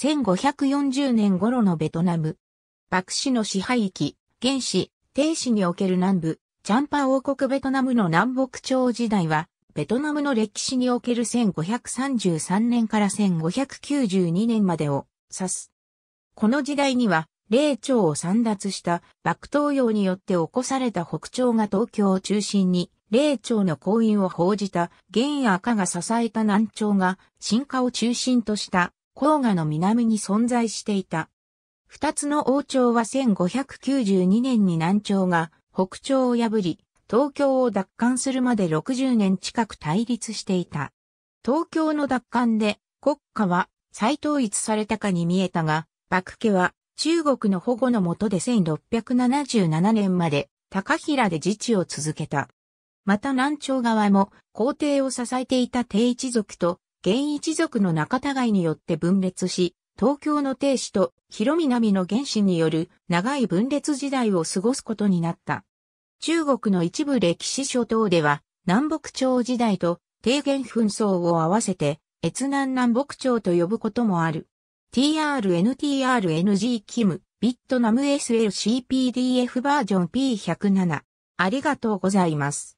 1540年頃のベトナム。幕氏の支配域、原始、帝市における南部、ジャンパ王国ベトナムの南北朝時代は、ベトナムの歴史における1533年から1592年までを指す。この時代には、霊長を散奪した幕東洋によって起こされた北朝が東京を中心に、霊長の行員を報じた玄や赤が支えた南朝が進化を中心とした黄河の南に存在していた。二つの王朝は1592年に南朝が北朝を破り、東京を奪還するまで60年近く対立していた。東京の奪還で国家は再統一されたかに見えたが、幕家は中国の保護の下で1677年まで高平で自治を続けた。また南朝側も皇帝を支えていた帝一族と現一族の中違いによって分裂し、東京の亭主と広南の原子による長い分裂時代を過ごすことになった。中国の一部歴史書等では、南北朝時代と低原紛争を合わせて、越南南北朝と呼ぶこともある。TRNTRNG kim ビットナム SLCPDF バージョン P107。ありがとうございます。